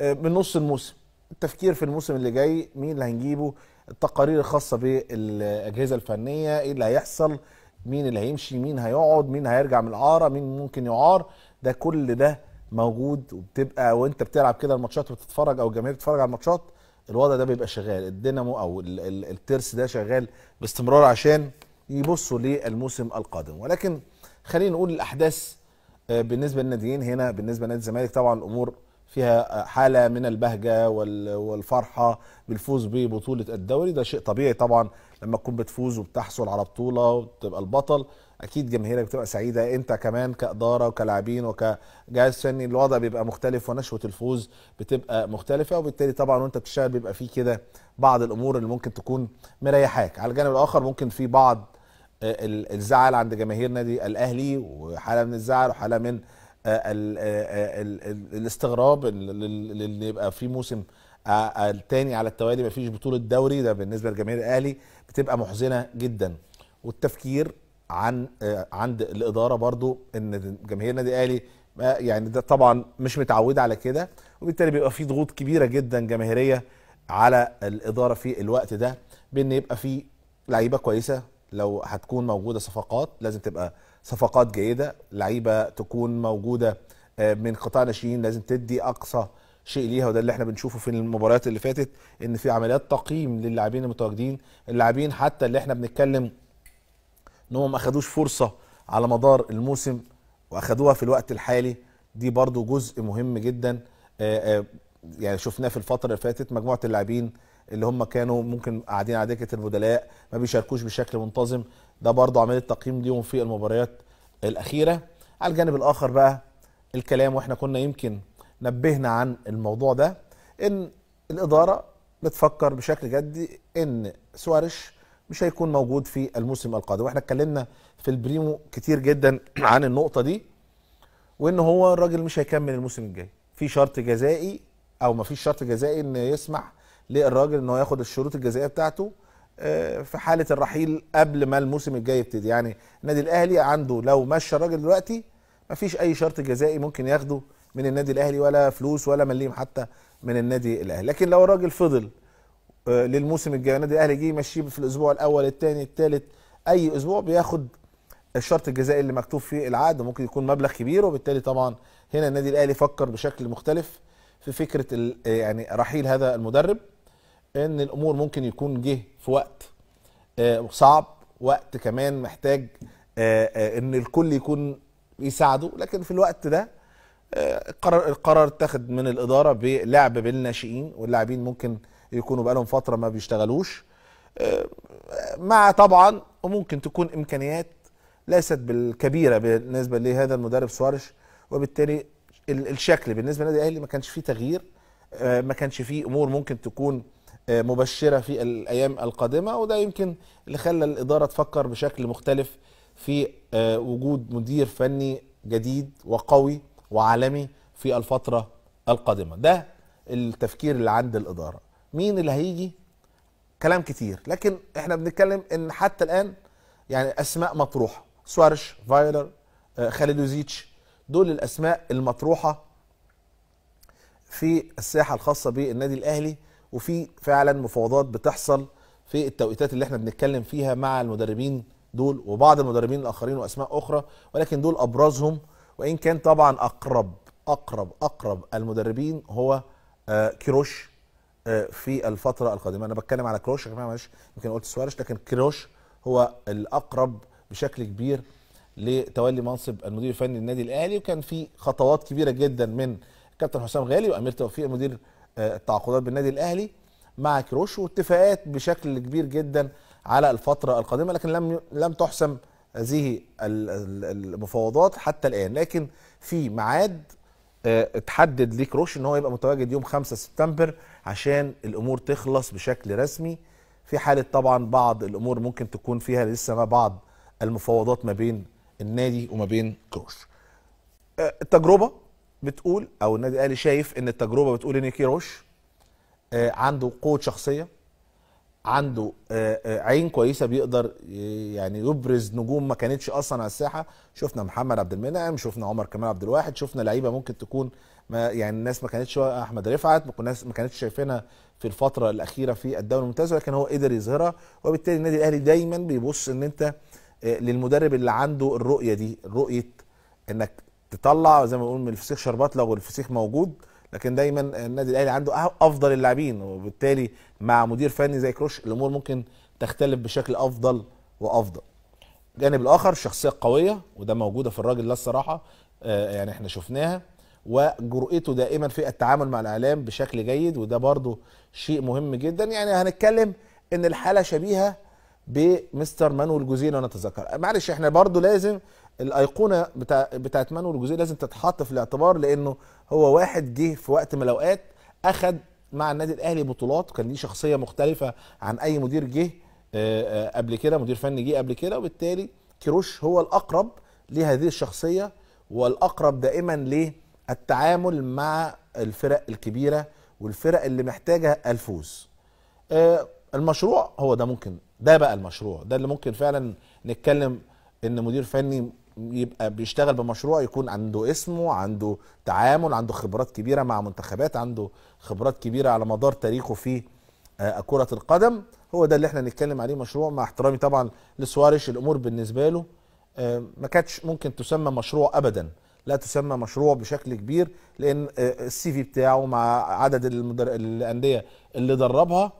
آه، من نص الموسم التفكير في الموسم اللي جاي مين اللي هنجيبه التقارير الخاصه بالاجهزه الفنيه ايه اللي هيحصل مين اللي هيمشي مين هيقعد مين هيرجع من الاعاره مين ممكن يعار ده كل ده موجود وبتبقى وانت بتلعب كده الماتشات وبتتفرج او الجماهير بتتفرج على الماتشات الوضع ده بيبقى شغال الدينامو او الترس ده شغال باستمرار عشان يبصوا للموسم القادم ولكن خلينا نقول الاحداث آه، بالنسبه للناديين هنا بالنسبه لنادي الزمالك طبعا الامور فيها حاله من البهجه والفرحه بالفوز ببطوله الدوري ده شيء طبيعي طبعا لما تكون بتفوز وبتحصل على بطوله وتبقى البطل اكيد جماهيرك بتبقى سعيده انت كمان كاداره وكلاعبين وكجهاز فني الوضع بيبقى مختلف ونشوه الفوز بتبقى مختلفه وبالتالي طبعا وانت بتشتغل بيبقى فيه كده بعض الامور اللي ممكن تكون مريحاك على الجانب الاخر ممكن في بعض آه، الزعل عند جماهير نادي الاهلي وحاله من الزعل وحاله من الاستغراب ان يبقى في موسم الثاني آه، آه، على التوالي ما فيش بطوله دوري ده بالنسبه لجماهير الاهلي بتبقى محزنه جدا والتفكير عن آه، عند الاداره برضو ان جماهير النادي الاهلي يعني ده طبعا مش متعوده على كده وبالتالي بيبقى في ضغوط كبيره جدا جماهيريه على الاداره في الوقت ده بان يبقى في لعيبه كويسه لو هتكون موجوده صفقات لازم تبقى صفقات جيده لعيبه تكون موجوده آه، من قطاع ناشئين لازم تدي اقصى شيء ليها وده اللي احنا بنشوفه في المباريات اللي فاتت ان في عمليات تقييم للاعبين المتواجدين اللاعبين حتى اللي احنا بنتكلم ان هم ما اخدوش فرصه على مدار الموسم واخدوها في الوقت الحالي دي برضو جزء مهم جدا آه، آه، يعني شفناه في الفتره اللي فاتت مجموعه اللاعبين اللي هم كانوا ممكن قاعدين على دكه البدلاء ما بيشاركوش بشكل منتظم ده برضه عمليه تقييم ليهم في المباريات الاخيره على الجانب الاخر بقى الكلام واحنا كنا يمكن نبهنا عن الموضوع ده ان الاداره بتفكر بشكل جدي ان سواريش مش هيكون موجود في الموسم القادم واحنا اتكلمنا في البريمو كتير جدا عن النقطه دي وان هو الراجل مش هيكمل الموسم الجاي في شرط جزائي او ما فيش شرط جزائي ان يسمح للراجل ان هو ياخد الشروط الجزائيه بتاعته آه، في حاله الرحيل قبل ما الموسم الجاي يبتدي يعني النادي الاهلي عنده لو مشى الراجل دلوقتي مفيش اي شرط جزائي ممكن ياخده من النادي الاهلي ولا فلوس ولا مليم حتى من النادي الاهلي لكن لو الراجل فضل آه، للموسم الجاي النادي الاهلي جه يمشيه في الاسبوع الاول الثاني الثالث اي اسبوع بياخد الشرط الجزائي اللي مكتوب فيه العقد ممكن يكون مبلغ كبير وبالتالي طبعا هنا النادي الاهلي فكر بشكل مختلف في فكره آه، يعني رحيل هذا المدرب ان الامور ممكن يكون جه في وقت آه، صعب وقت كمان محتاج آه، آه، ان الكل يكون يساعده لكن في الوقت ده القرار القرار اتخذ من الاداره بلعب بالناشئين واللاعبين ممكن يكونوا بقالهم فتره ما بيشتغلوش مع طبعا وممكن تكون امكانيات ليست بالكبيره بالنسبه لهذا المدرب سوارش وبالتالي الشكل بالنسبه للنادي الاهلي ما كانش فيه تغيير ما كانش فيه امور ممكن تكون آه، مبشره في الايام القادمه وده يمكن اللي خلى الاداره تفكر بشكل مختلف في آه، وجود مدير فني جديد وقوي وعالمي في الفتره القادمه ده التفكير اللي عند الاداره مين اللي هيجي كلام كتير لكن احنا بنتكلم ان حتى الان يعني اسماء مطروحه سوارش فايلر آه، وزيتش دول الاسماء المطروحه في الساحه الخاصه بالنادي الاهلي وفي فعلا مفاوضات بتحصل في التوقيتات اللي احنا بنتكلم فيها مع المدربين دول وبعض المدربين الاخرين واسماء اخرى ولكن دول ابرزهم وان كان طبعا اقرب اقرب اقرب المدربين هو آه كيروش آه في الفتره القادمه انا بتكلم على كروش يا جماعه معلش يمكن قلت سوارش لكن كروش هو الاقرب بشكل كبير لتولي منصب المدير الفني للنادي الاهلي وكان في خطوات كبيره جدا من كابتن حسام غالي وامير توفيق مدير آه، التعاقدات بالنادي الاهلي مع كروش واتفاقات بشكل كبير جدا على الفتره القادمه لكن لم لم تحسم هذه المفاوضات حتى الان لكن في ميعاد آه، اتحدد لكروش ان هو يبقى متواجد يوم 5 سبتمبر عشان الامور تخلص بشكل رسمي في حاله طبعا بعض الامور ممكن تكون فيها لسه ما بعض المفاوضات ما بين النادي وما بين كروش آه، التجربه بتقول او النادي الاهلي شايف ان التجربه بتقول ان كيروش آه، عنده قوه شخصيه عنده آه، آه، عين كويسه بيقدر يعني يبرز نجوم ما كانتش اصلا على الساحه شفنا محمد عبد المنعم شفنا عمر كمال عبد الواحد شفنا لعيبه ممكن تكون ما يعني الناس ما كانتش احمد رفعت الناس ما كانتش شايفينها في الفتره الاخيره في الدوري الممتاز ولكن هو قدر يظهرها وبالتالي النادي الاهلي دايما بيبص ان انت للمدرب اللي عنده الرؤيه دي رؤيه انك تطلع زي ما بنقول من الفسيخ شربات لو الفسيخ موجود لكن دايما النادي الاهلي عنده أه-، افضل اللاعبين وبالتالي مع مدير فني زي كروش الامور ممكن تختلف بشكل افضل وافضل الجانب الاخر الشخصيه القويه وده موجوده في الراجل ده الصراحه آه، يعني احنا شفناها وجرأته دائما في التعامل مع الاعلام بشكل جيد وده برضو شيء مهم جدا يعني هنتكلم ان الحاله شبيهه بمستر مانويل جوزيه انا اتذكر معلش احنا برضو لازم الايقونه بتاع بتاعت مانويل جوزيه لازم تتحط في الاعتبار لانه هو واحد جه في وقت من الاوقات اخذ مع النادي الاهلي بطولات وكان ليه شخصيه مختلفه عن اي مدير جه آه، آه، قبل كده مدير فني جه قبل كده وبالتالي كيروش هو الاقرب لهذه الشخصيه والاقرب دائما للتعامل مع الفرق الكبيره والفرق اللي محتاجه الفوز. آه، المشروع هو ده ممكن ده بقى المشروع ده اللي ممكن فعلا نتكلم ان مدير فني يبقى بيشتغل بمشروع يكون عنده اسمه عنده تعامل عنده خبرات كبيره مع منتخبات عنده خبرات كبيره على مدار تاريخه في آه، كره القدم هو ده اللي احنا نتكلم عليه مشروع مع احترامي طبعا لسواريش الامور بالنسبه له آه، ما كانتش ممكن تسمى مشروع ابدا لا تسمى مشروع بشكل كبير لان آه، السي في بتاعه مع عدد الانديه اللي دربها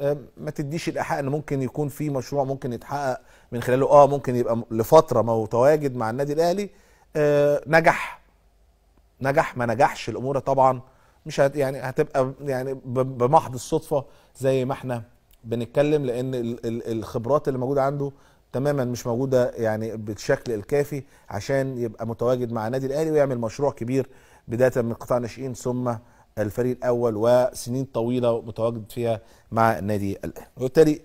آه، ما تديش الايحاء ان ممكن يكون في مشروع ممكن يتحقق من خلاله اه ممكن يبقى لفتره متواجد مع النادي الاهلي آه نجح نجح ما نجحش الامور طبعا مش هت يعني هتبقى يعني بمحض الصدفه زي ما احنا بنتكلم لان ال ال الخبرات اللي موجوده عنده تماما مش موجوده يعني بالشكل الكافي عشان يبقى متواجد مع النادي الاهلي ويعمل مشروع كبير بدايه من قطاع ناشئين ثم الفريق الاول وسنين طويله متواجد فيها مع النادي الاهلي وبالتالي